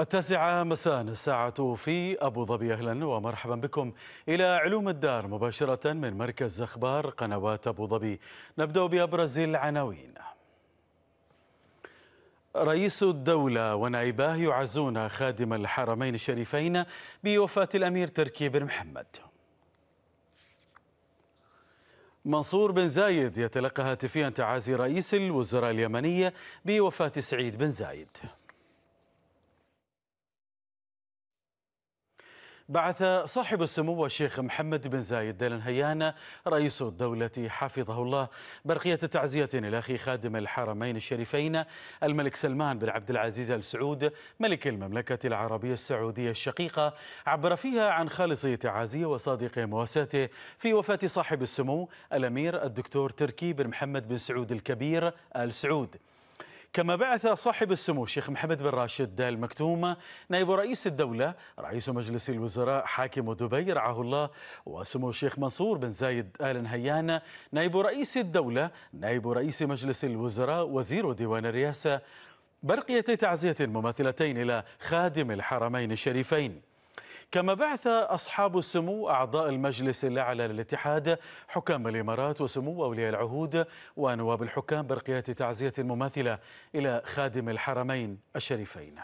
التاسعة مساء الساعة في أبو ظبي أهلا ومرحبا بكم إلى علوم الدار مباشرة من مركز أخبار قنوات أبو ظبي نبدأ بأبرز العناوين رئيس الدولة ونائباه يعزون خادم الحرمين الشريفين بوفاة الأمير تركي بن محمد منصور بن زايد يتلقى هاتفيا تعازي رئيس الوزراء اليمنية بوفاة سعيد بن زايد بعث صاحب السمو الشيخ محمد بن زايد ال نهيان رئيس الدولة حفظه الله برقية تعزية إلى أخي خادم الحرمين الشريفين الملك سلمان بن عبد العزيز آل سعود ملك المملكة العربية السعودية الشقيقة عبر فيها عن خالص تعازيه وصادق مواساته في وفاة صاحب السمو الأمير الدكتور تركي بن محمد بن سعود الكبير آل سعود كما بعث صاحب السمو الشيخ محمد بن راشد مكتومة نائب رئيس الدولة رئيس مجلس الوزراء حاكم دبي رعاه الله وسمو الشيخ منصور بن زايد آل نهيان نائب رئيس الدولة نائب رئيس مجلس الوزراء وزير ديوان الرئاسة برقية تعزية مماثلتين إلى خادم الحرمين الشريفين كما بعث أصحاب السمو أعضاء المجلس الأعلى للاتحاد حكام الإمارات وسمو أولياء العهود ونواب الحكام برقيات تعزية مماثلة إلى خادم الحرمين الشريفين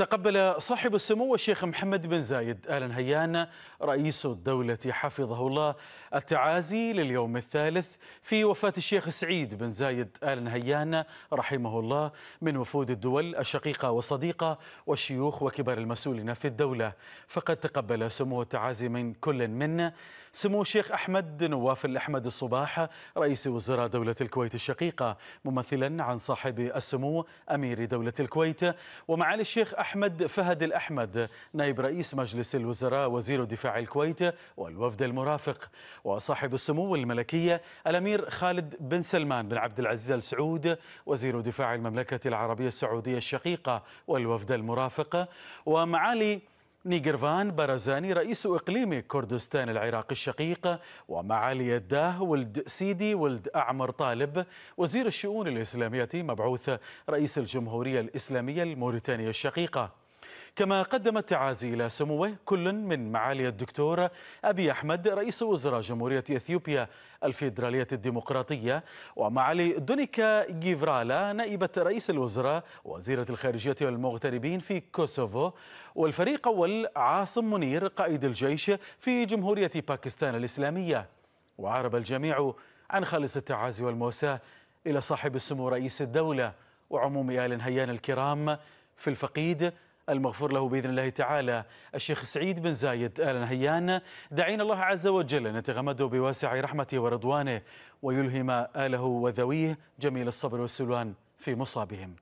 تقبل صاحب السمو الشيخ محمد بن زايد آل نهيان رئيس الدولة حفظه الله التعازي لليوم الثالث في وفاة الشيخ سعيد بن زايد آل نهيان رحمه الله من وفود الدول الشقيقة والصديقة والشيوخ وكبار المسؤولين في الدولة فقد تقبل سمو التعازي من كل منا سمو الشيخ أحمد نواف الأحمد الصباحة رئيس وزراء دولة الكويت الشقيقة ممثلا عن صاحب السمو أمير دولة الكويت ومعالي الشيخ أحمد فهد الأحمد نائب رئيس مجلس الوزراء وزير دفاع الكويت والوفد المرافق وصاحب السمو الملكية الأمير خالد بن سلمان بن عبد العزيز آل سعود وزير دفاع المملكة العربية السعودية الشقيقة والوفد المرافق ومعالي نيجرفان بارزاني رئيس إقليم كردستان العراق الشقيق ومعالي الداه ولد سيدي ولد أعمر طالب وزير الشؤون الإسلامية مبعوث رئيس الجمهورية الإسلامية الموريتانية الشقيقة كما قدم التعازي إلى سموه كل من معالي الدكتور أبي أحمد رئيس وزراء جمهورية إثيوبيا الفيدرالية الديمقراطية ومعالي دونيكا جيفرالا نائبة رئيس الوزراء وزيرة الخارجية والمغتربين في كوسوفو والفريق أول عاصم منير قائد الجيش في جمهورية باكستان الإسلامية وعرب الجميع عن خالص التعازي والموساة إلى صاحب السمو رئيس الدولة وعموم آل هيان الكرام في الفقيد المغفور له باذن الله تعالى الشيخ سعيد بن زايد ال نهيان دعينا الله عز وجل نتغمده بواسع رحمته ورضوانه ويلهم اله وذويه جميل الصبر والسلوان في مصابهم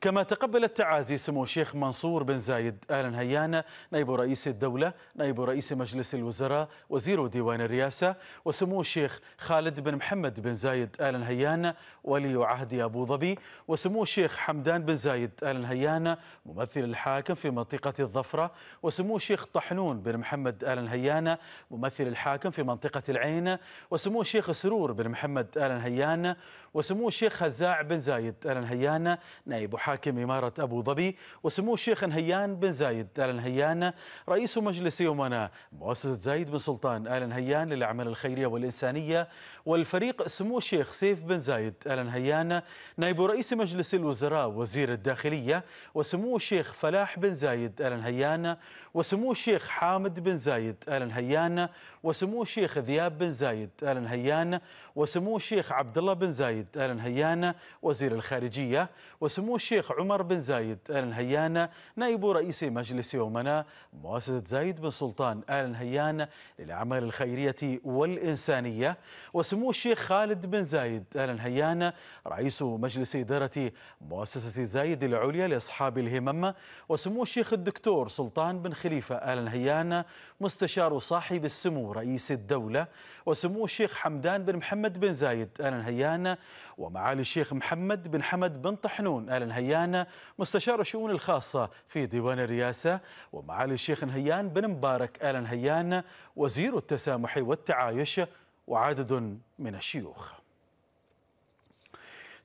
كما تقبل التعازي سمو الشيخ منصور بن زايد آل نهيان نائب رئيس الدولة نائب رئيس مجلس الوزراء وزير ديوان الرئاسة وسمو الشيخ خالد بن محمد بن زايد آل نهيان ولي عهد أبو ظبي وسمو الشيخ حمدان بن زايد آل نهيان ممثل الحاكم في منطقة الظفرة وسمو الشيخ طحنون بن محمد آل نهيان ممثل الحاكم في منطقة العين وسمو الشيخ سرور بن محمد آل نهيان وسمو الشيخ هزاع بن زايد آل نهيان نائب حاكم إمارة أبو ظبي وسمو الشيخ نهيان بن زايد آل نهيان رئيس مجلس يومنا مؤسسة زايد بن سلطان آل نهيان للأعمال الخيرية والإنسانية والفريق سمو الشيخ سيف بن زايد آل نهيان نائب رئيس مجلس الوزراء وزير الداخلية وسمو الشيخ فلاح بن زايد آل نهيان وسمو الشيخ حامد بن زايد آل نهيان وسمو الشيخ ذياب بن زايد آل نهيان وسمو الشيخ عبد الله بن زايد آل نهيان وزير الخارجية وسمو الشيخ الشيخ عمر بن زايد آل نهيان نائب رئيس مجلس أمناء مؤسسة زايد بن سلطان آل نهيان للأعمال الخيرية والإنسانية وسمو الشيخ خالد بن زايد آل نهيان رئيس مجلس إدارة مؤسسة زايد العليا لأصحاب الهمم وسمو الشيخ الدكتور سلطان بن خليفة آل نهيان مستشار صاحب السمو رئيس الدولة وسمو الشيخ حمدان بن محمد بن زايد أهلا هيانا ومعالي الشيخ محمد بن حمد بن طحنون أهلا هيانا مستشار الشؤون الخاصة في ديوان الرئاسة ومعالي الشيخ نهيان بن مبارك أهلا هيانا وزير التسامح والتعايش وعدد من الشيوخ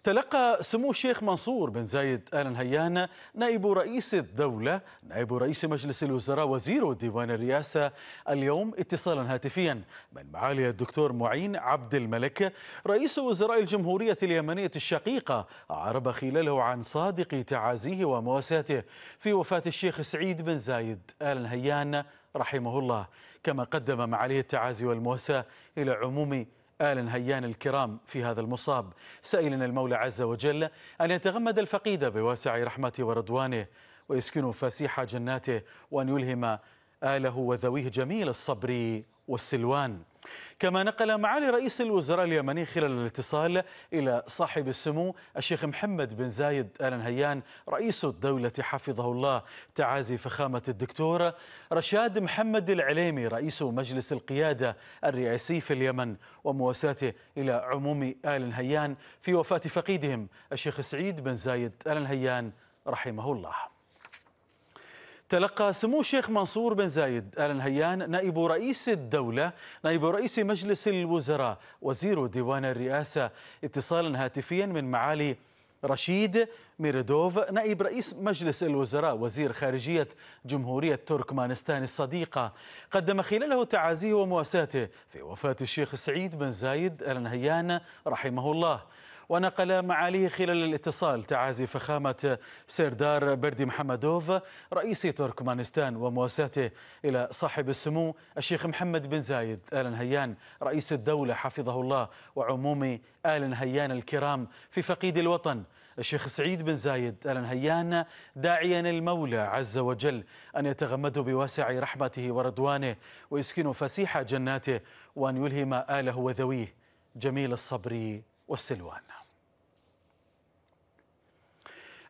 تلقى سمو الشيخ منصور بن زايد آل نهيان نائب رئيس الدولة نائب رئيس مجلس الوزراء وزير ديوان الرئاسة اليوم اتصالا هاتفيا من معالي الدكتور معين عبد الملك رئيس وزراء الجمهورية اليمنية الشقيقة عرب خلاله عن صادق تعازيه ومواساته في وفاة الشيخ سعيد بن زايد آل نهيان رحمه الله كما قدم معاليه التعازي والمواساة إلى عموم آل هيان الكرام في هذا المصاب سائلا المولى عز وجل أن يتغمد الفقيد بواسع رحمته ورضوانه ويسكنه فسيح جناته وأن يلهم آله وذويه جميل الصبر والسلوان كما نقل معالي رئيس الوزراء اليمني خلال الاتصال إلى صاحب السمو الشيخ محمد بن زايد آل نهيان رئيس الدولة حفظه الله تعازي فخامة الدكتور رشاد محمد العليمي رئيس مجلس القيادة الرئاسي في اليمن ومواساته إلى عموم آل نهيان في وفاة فقيدهم الشيخ سعيد بن زايد آل نهيان رحمه الله تلقى سمو الشيخ منصور بن زايد آل نهيان نائب رئيس الدولة نائب رئيس مجلس الوزراء وزير ديوان الرئاسة اتصالا هاتفيا من معالي رشيد ميردوف نائب رئيس مجلس الوزراء وزير خارجية جمهورية تركمانستان الصديقة قدم خلاله تعازيه ومواساته في وفاة الشيخ سعيد بن زايد آل نهيان رحمه الله ونقل معاليه خلال الاتصال تعازي فخامة سردار بردي محمدوف رئيس تركمانستان ومواساته إلى صاحب السمو الشيخ محمد بن زايد آل نهيان رئيس الدولة حفظه الله وعموم آل نهيان الكرام في فقيد الوطن الشيخ سعيد بن زايد آل نهيان داعيا المولى عز وجل أن يتغمده بواسع رحمته ورضوانه ويسكن فسيح جناته وأن يلهم آله وذويه جميل الصبر والسلوان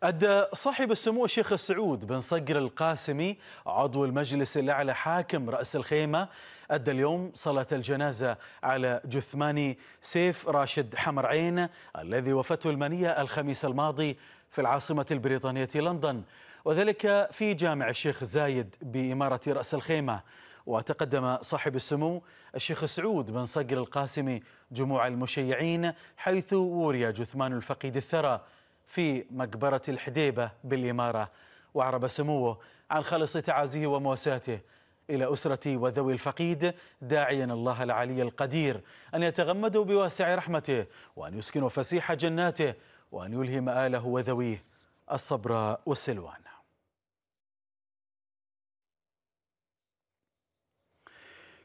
أدى صاحب السمو الشيخ السعود بن صقر القاسمي عضو المجلس الأعلى حاكم رأس الخيمة أدى اليوم صلاة الجنازة على جثمان سيف راشد حمر عين الذي وفته المنية الخميس الماضي في العاصمة البريطانية لندن وذلك في جامع الشيخ زايد بإمارة رأس الخيمة وتقدم صاحب السمو الشيخ سعود بن صقر القاسمي جموع المشيعين حيث وري جثمان الفقيد الثرى في مقبرة الحديبة بالإمارة وأعرب سموه عن خالص تعازيه ومواساته إلى أسرتي وذوي الفقيد داعيا الله العلي القدير أن يتغمدوا بواسع رحمته وأن يسكنوا فسيح جناته وأن يلهم آله وذويه الصبر والسلوان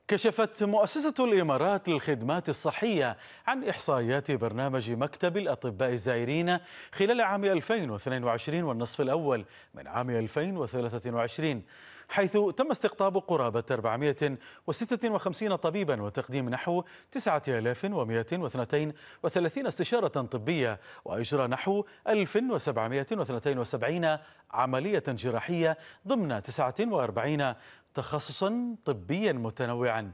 كشفت مؤسسة الإمارات للخدمات الصحية عن إحصائيات برنامج مكتب الأطباء الزائرين خلال عام 2022 والنصف الأول من عام 2023 حيث تم استقطاب قرابة 456 طبيبا وتقديم نحو 9132 استشارة طبية وإجراء نحو 1772 عملية جراحية ضمن 49 تخصصا طبيا متنوعا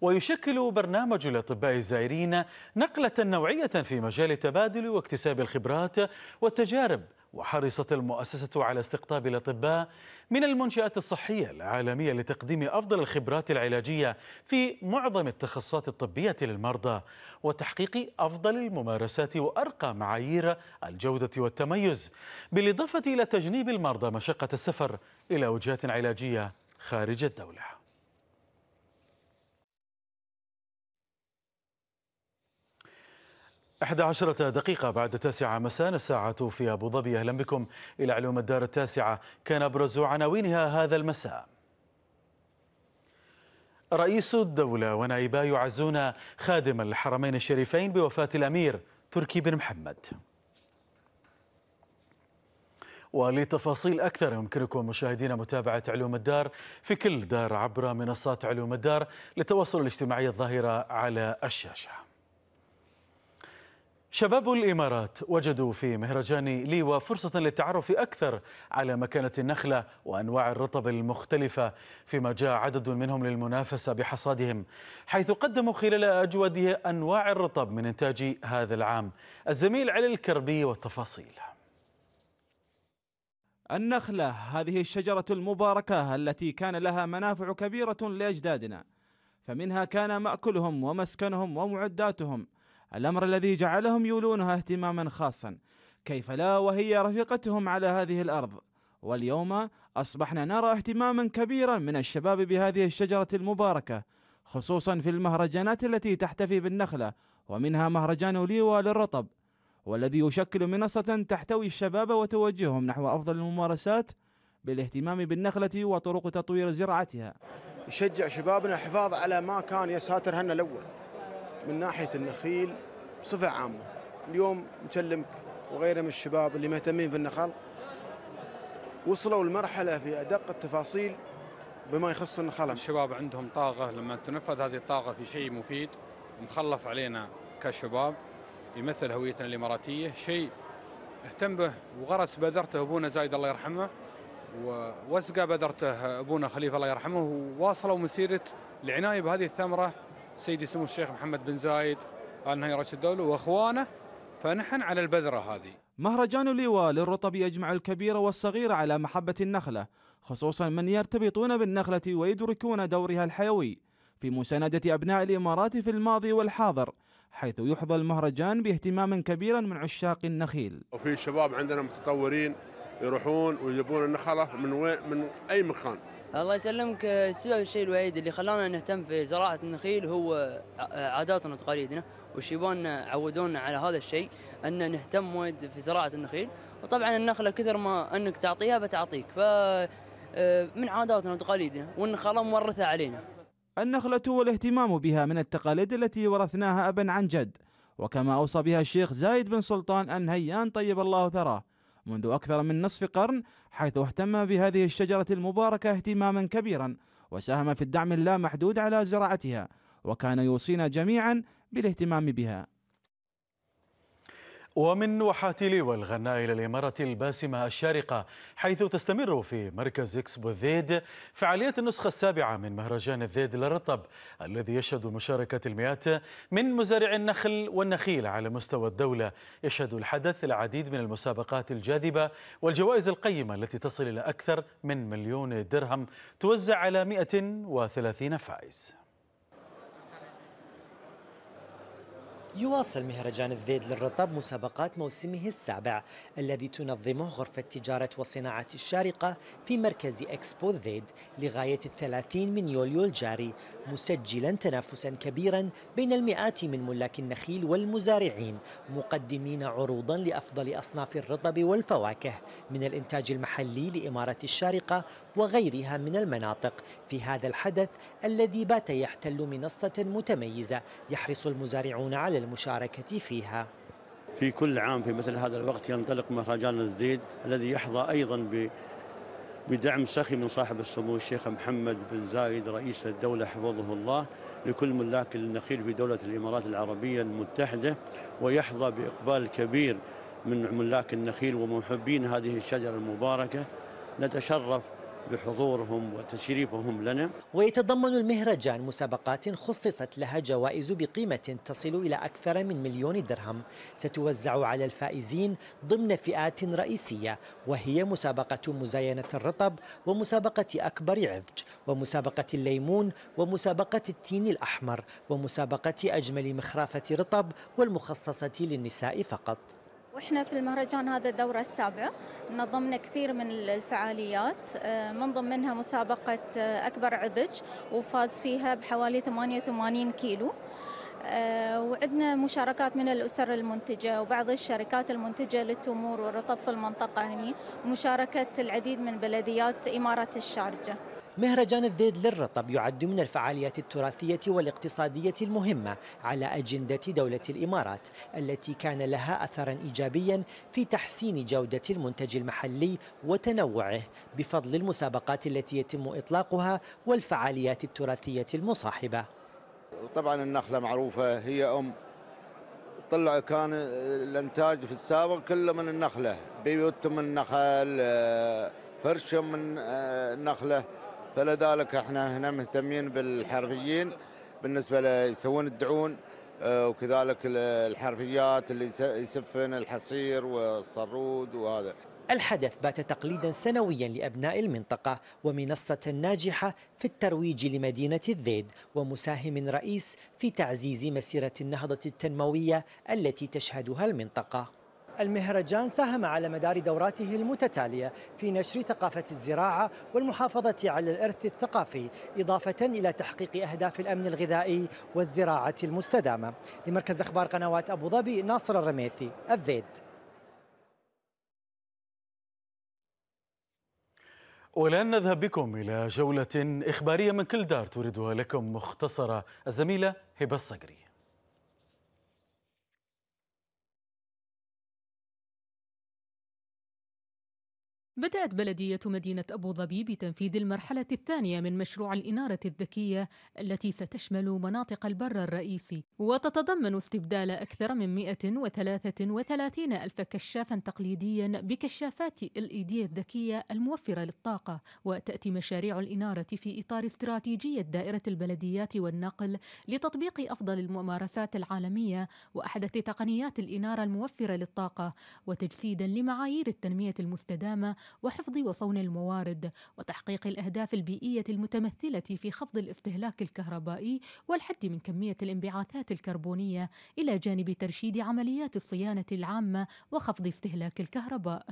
ويشكل برنامج الأطباء الزائرين نقلة نوعية في مجال التبادل واكتساب الخبرات والتجارب وحرصت المؤسسة على استقطاب الأطباء من المنشآت الصحية العالمية لتقديم أفضل الخبرات العلاجية في معظم التخصصات الطبية للمرضى وتحقيق أفضل الممارسات وأرقى معايير الجودة والتميز بالإضافة إلى تجنيب المرضى مشقة السفر إلى وجهات علاجية خارج الدولة 11 عشرة دقيقة بعد التاسعة مساء الساعة في أبو ظبي أهلا بكم إلى علوم الدار التاسعة كان أبرز عناوينها هذا المساء رئيس الدولة ونائباه يعزون خادم الحرمين الشريفين بوفاة الأمير تركي بن محمد ولتفاصيل أكثر يمكنكم مشاهدينا متابعة علوم الدار في كل دار عبر منصات علوم الدار للتواصل الاجتماعي الظاهرة على الشاشة شباب الإمارات وجدوا في مهرجان ليوا فرصة للتعرف أكثر على مكانة النخلة وأنواع الرطب المختلفة فيما جاء عدد منهم للمنافسة بحصادهم حيث قدموا خلال أجود أنواع الرطب من إنتاج هذا العام الزميل علي الكربي والتفاصيل النخلة هذه الشجرة المباركة التي كان لها منافع كبيرة لأجدادنا فمنها كان مأكلهم ومسكنهم ومعداتهم الأمر الذي جعلهم يولونها اهتماما خاصا كيف لا وهي رفيقتهم على هذه الأرض واليوم أصبحنا نرى اهتماما كبيرا من الشباب بهذه الشجرة المباركة خصوصا في المهرجانات التي تحتفي بالنخلة ومنها مهرجان ليوا للرطب والذي يشكل منصة تحتوي الشباب وتوجههم نحو أفضل الممارسات بالاهتمام بالنخلة وطرق تطوير زراعتها يشجع شبابنا الحفاظ على ما كان يساتر هن الأول من ناحيه النخيل بصفه عامه اليوم مكلمك وغيره من الشباب اللي مهتمين في النخل وصلوا لمرحله في ادق التفاصيل بما يخص النخل الشباب عندهم طاقه لما تنفذ هذه الطاقه في شيء مفيد مخلف علينا كشباب يمثل هويتنا الاماراتيه شيء اهتم به وغرس بذرته ابونا زايد الله يرحمه ووسقى بذرته ابونا خليفه الله يرحمه وواصلوا مسيره العنايه بهذه الثمره سيدي سمو الشيخ محمد بن زايد آل نهي رئيس الدولة وأخوانه فنحن على البذرة هذه مهرجان اللواء للرطب يجمع الكبير والصغير على محبة النخلة خصوصا من يرتبطون بالنخلة ويدركون دورها الحيوي في مساندة أبناء الإمارات في الماضي والحاضر حيث يحظى المهرجان باهتمام كبير من عشاق النخيل وفي شباب عندنا متطورين يروحون ويجيبون النخلة من وين من أي مكان الله يسلمك السبب الشيء الوحيد اللي خلانا نهتم في زراعة النخيل هو عاداتنا وتقاليدنا والشيبان عودونا على هذا الشيء أن نهتم وايد في زراعة النخيل وطبعا النخلة كثر ما أنك تعطيها بتعطيك فمن آه، من عاداتنا وتقاليدنا والنخلة مورثة علينا النخلة والاهتمام بها من التقاليد التي ورثناها أبا عن جد وكما أوصى بها الشيخ زايد بن سلطان أن هيان طيب الله ثراه منذ أكثر من نصف قرن حيث اهتم بهذه الشجرة المباركة اهتماما كبيرا وساهم في الدعم اللامحدود على زراعتها وكان يوصينا جميعا بالاهتمام بها ومن وحاتيلي والغناء إلى الإمارة الباسمة الشارقة حيث تستمر في مركز إكسبو ذيد فعالية النسخة السابعة من مهرجان الذيد للرطب الذي يشهد مشاركة المئات من مزارعي النخل والنخيل على مستوى الدولة يشهد الحدث العديد من المسابقات الجاذبة والجوائز القيمة التي تصل إلى أكثر من مليون درهم توزع على 130 فائز يواصل مهرجان الذيد للرطب مسابقات موسمه السابع الذي تنظمه غرفة تجارة وصناعة الشارقة في مركز إكسبو الذيد لغاية الثلاثين من يوليو الجاري مسجلا تنافسا كبيرا بين المئات من ملاك النخيل والمزارعين مقدمين عروضا لأفضل أصناف الرطب والفواكه من الإنتاج المحلي لإمارة الشارقة وغيرها من المناطق في هذا الحدث الذي بات يحتل منصة متميزة يحرص المزارعون على المشاركة فيها في كل عام في مثل هذا الوقت ينطلق مهرجان الزيد الذي يحظى أيضا بدعم سخي من صاحب السمو الشيخ محمد بن زايد رئيس الدولة حفظه الله لكل ملاك النخيل في دولة الإمارات العربية المتحدة ويحظى بإقبال كبير من ملاك النخيل ومحبين هذه الشجرة المباركة نتشرف بحضورهم وتشريفهم لنا ويتضمن المهرجان مسابقات خصصت لها جوائز بقيمة تصل إلى أكثر من مليون درهم ستوزع على الفائزين ضمن فئات رئيسية وهي مسابقة مزاينة الرطب ومسابقة أكبر عذج ومسابقة الليمون ومسابقة التين الأحمر ومسابقة أجمل مخرافة رطب والمخصصة للنساء فقط احنا في المهرجان هذا الدورة السابعة نظمنا كثير من الفعاليات آه، من ضمنها مسابقة آه، أكبر عذج وفاز فيها بحوالي 88 كيلو آه، وعندنا مشاركات من الأسر المنتجة وبعض الشركات المنتجة للتمور والرطب في المنطقة هنا ومشاركة العديد من بلديات إمارة الشارجة مهرجان الذيد للرطب يعد من الفعاليات التراثية والاقتصادية المهمة على أجندة دولة الإمارات التي كان لها أثرا إيجابيا في تحسين جودة المنتج المحلي وتنوعه بفضل المسابقات التي يتم إطلاقها والفعاليات التراثية المصاحبة طبعا النخلة معروفة هي أم طلع كان الانتاج في السابق كله من النخله بيوت من النخل فرش من النخله فلذلك احنا هنا مهتمين بالحرفيين بالنسبه يسوون الدعون آه، وكذلك الحرفيات اللي يسفن الحصير والصرود وهذا الحدث بات تقليدا سنويا لأبناء المنطقة ومنصة ناجحة في الترويج لمدينة الذيد ومساهم رئيس في تعزيز مسيرة النهضة التنموية التي تشهدها المنطقة المهرجان ساهم على مدار دوراته المتتالية في نشر ثقافة الزراعة والمحافظة على الإرث الثقافي إضافة إلى تحقيق أهداف الأمن الغذائي والزراعة المستدامة لمركز أخبار قنوات أبو ظبي ناصر الرميثي الذيد والآن نذهب بكم إلى جولة إخبارية من كل دار تريدها لكم مختصرة الزميلة هبة الصقري بدأت بلدية مدينة أبو ظبي بتنفيذ المرحلة الثانية من مشروع الإنارة الذكية التي ستشمل مناطق البر الرئيسي وتتضمن استبدال أكثر من 133 ألف كشافا تقليديا بكشافات LED الذكية الموفرة للطاقة وتأتي مشاريع الإنارة في إطار استراتيجية دائرة البلديات والنقل لتطبيق أفضل الممارسات العالمية وأحدث تقنيات الإنارة الموفرة للطاقة وتجسيدا لمعايير التنمية المستدامة وحفظ وصون الموارد وتحقيق الأهداف البيئية المتمثلة في خفض الاستهلاك الكهربائي والحد من كمية الانبعاثات الكربونية إلى جانب ترشيد عمليات الصيانة العامة وخفض استهلاك الكهرباء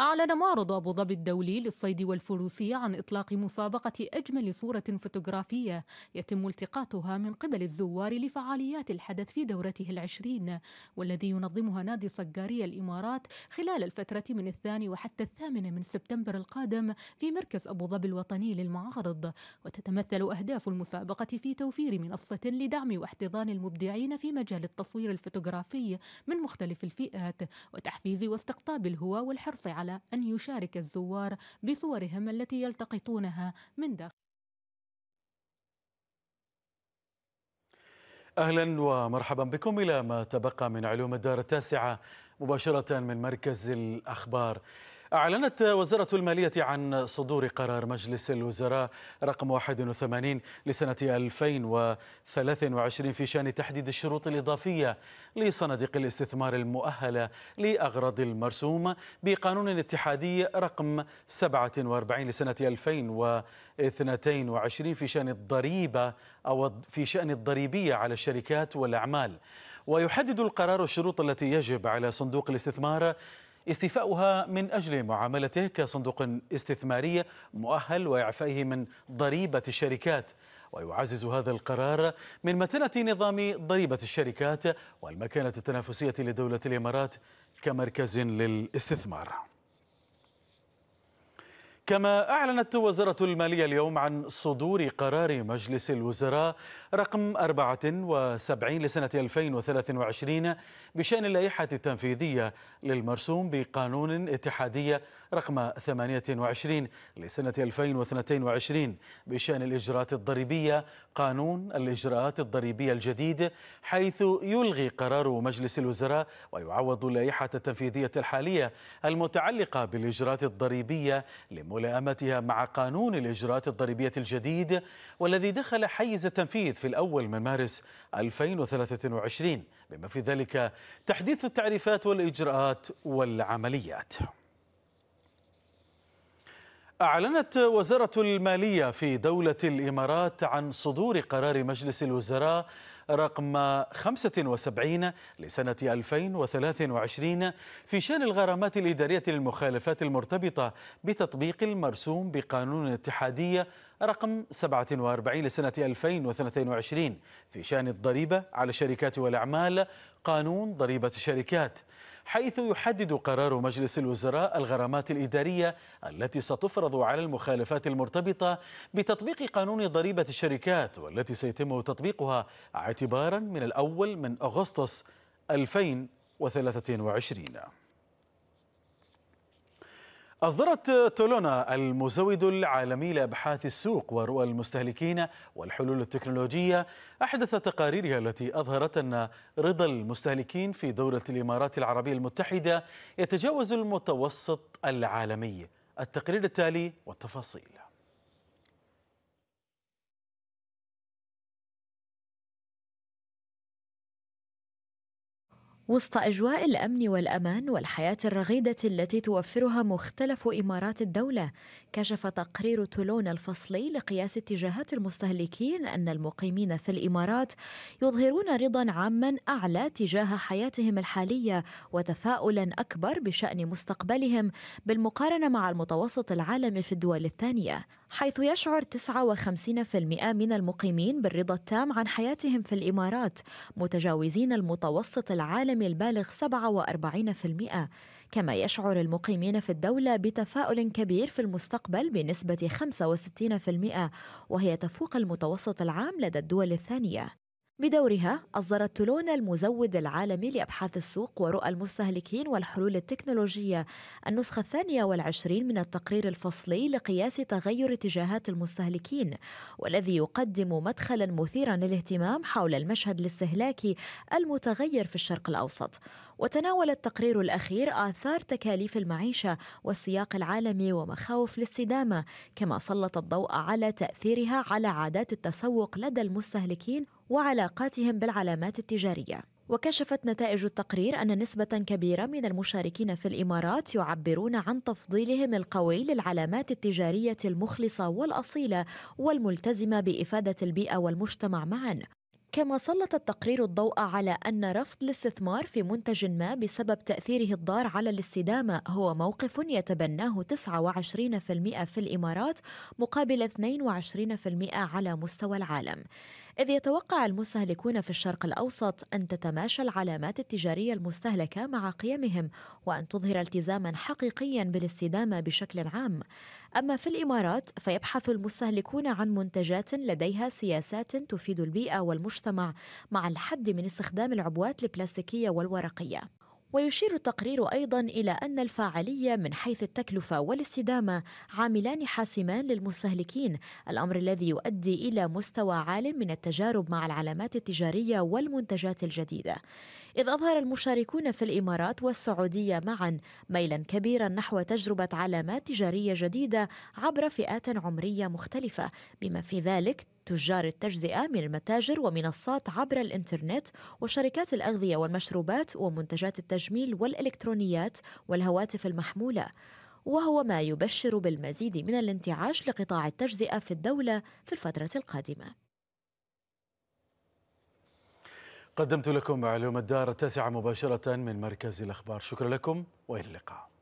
أعلن معرض أبو ظبي الدولي للصيد والفروسية عن إطلاق مسابقة أجمل صورة فوتوغرافية يتم التقاطها من قبل الزوار لفعاليات الحدث في دورته العشرين والذي ينظمها نادي صقارية الإمارات خلال الفترة من الثاني وحتى الثامن من سبتمبر القادم في مركز أبو ظبي الوطني للمعارض وتتمثل أهداف المسابقة في توفير منصة لدعم واحتضان المبدعين في مجال التصوير الفوتوغرافي من مختلف الفئات وتحفيز واستقطاب الهوى والحرص على على أن يشارك الزوار بصورهم التي يلتقطونها من داخل أهلا ومرحبا بكم إلى ما تبقى من علوم الدار التاسعة مباشرة من مركز الأخبار أعلنت وزارة المالية عن صدور قرار مجلس الوزراء رقم 81 لسنة 2023 في شأن تحديد الشروط الإضافية لصناديق الاستثمار المؤهلة لأغراض المرسوم بقانون اتحادي رقم 47 لسنة 2022 في شأن الضريبة أو في شأن الضريبية على الشركات والأعمال ويحدد القرار الشروط التي يجب على صندوق الاستثمار استيفاؤها من أجل معاملته كصندوق استثماري مؤهل وإعفائه من ضريبة الشركات ويعزز هذا القرار من متانة نظام ضريبة الشركات والمكانة التنافسية لدولة الإمارات كمركز للاستثمار كما أعلنت وزارة المالية اليوم عن صدور قرار مجلس الوزراء رقم 74 لسنة 2023 بشأن اللائحة التنفيذية للمرسوم بقانون اتحادية رقم 28 لسنة 2022 بشأن الإجراءات الضريبية قانون الإجراءات الضريبية الجديد حيث يلغي قرار مجلس الوزراء ويعوض اللائحة التنفيذية الحالية المتعلقة بالإجراءات الضريبية لملائمتها مع قانون الإجراءات الضريبية الجديد والذي دخل حيز التنفيذ في الأول من مارس 2023 بما في ذلك تحديث التعريفات والإجراءات والعمليات أعلنت وزارة المالية في دولة الإمارات عن صدور قرار مجلس الوزراء رقم 75 لسنة 2023 في شأن الغرامات الإدارية للمخالفات المرتبطة بتطبيق المرسوم بقانون الاتحادية رقم 47 لسنة 2022 في شأن الضريبة على الشركات والأعمال قانون ضريبة الشركات حيث يحدد قرار مجلس الوزراء الغرامات الإدارية التي ستفرض على المخالفات المرتبطة بتطبيق قانون ضريبة الشركات والتي سيتم تطبيقها اعتبارا من الأول من أغسطس 2023 أصدرت تولونا المزود العالمي لأبحاث السوق ورؤى المستهلكين والحلول التكنولوجية أحدث تقاريرها التي أظهرت أن رضا المستهلكين في دولة الإمارات العربية المتحدة يتجاوز المتوسط العالمي التقرير التالي والتفاصيل وسط أجواء الأمن والأمان والحياة الرغيدة التي توفرها مختلف إمارات الدولة، كشف تقرير تولون الفصلي لقياس اتجاهات المستهلكين أن المقيمين في الإمارات يظهرون رضا عاما أعلى تجاه حياتهم الحالية وتفاؤلا أكبر بشأن مستقبلهم بالمقارنة مع المتوسط العالمي في الدول الثانية. حيث يشعر 59% من المقيمين بالرضا التام عن حياتهم في الإمارات متجاوزين المتوسط العالمي البالغ 47% كما يشعر المقيمين في الدولة بتفاؤل كبير في المستقبل بنسبة 65% وهي تفوق المتوسط العام لدى الدول الثانية بدورها أصدرت تولون المزود العالمي لأبحاث السوق ورؤى المستهلكين والحلول التكنولوجية النسخة الثانية والعشرين من التقرير الفصلي لقياس تغير اتجاهات المستهلكين والذي يقدم مدخلا مثيرا للاهتمام حول المشهد الاستهلاكي المتغير في الشرق الأوسط وتناول التقرير الأخير آثار تكاليف المعيشة والسياق العالمي ومخاوف الاستدامة كما سلط الضوء على تأثيرها على عادات التسوق لدى المستهلكين وعلاقاتهم بالعلامات التجاريه وكشفت نتائج التقرير أن نسبة كبيرة من المشاركين في الإمارات يعبرون عن تفضيلهم القوي للعلامات التجارية المخلصة والأصيلة والملتزمة بإفادة البيئة والمجتمع معًا. كما سلط التقرير الضوء على أن رفض الاستثمار في منتج ما بسبب تأثيره الضار على الاستدامة هو موقف يتبناه 29% في الإمارات مقابل 22% على مستوى العالم. إذ يتوقع المستهلكون في الشرق الأوسط أن تتماشى العلامات التجارية المستهلكة مع قيمهم وأن تظهر التزاما حقيقيا بالاستدامة بشكل عام أما في الإمارات فيبحث المستهلكون عن منتجات لديها سياسات تفيد البيئة والمجتمع مع الحد من استخدام العبوات البلاستيكية والورقية ويشير التقرير أيضا إلى أن الفاعلية من حيث التكلفة والاستدامة عاملان حاسمان للمستهلكين الأمر الذي يؤدي إلى مستوى عال من التجارب مع العلامات التجارية والمنتجات الجديدة إذ أظهر المشاركون في الإمارات والسعودية معا ميلا كبيرا نحو تجربة علامات تجارية جديدة عبر فئات عمرية مختلفة بما في ذلك تجار التجزئة من المتاجر ومنصات عبر الإنترنت وشركات الأغذية والمشروبات ومنتجات التجميل والإلكترونيات والهواتف المحمولة وهو ما يبشر بالمزيد من الانتعاش لقطاع التجزئة في الدولة في الفترة القادمة قدمت لكم معلومة الدار التاسعة مباشرة من مركز الأخبار شكرا لكم وإلى اللقاء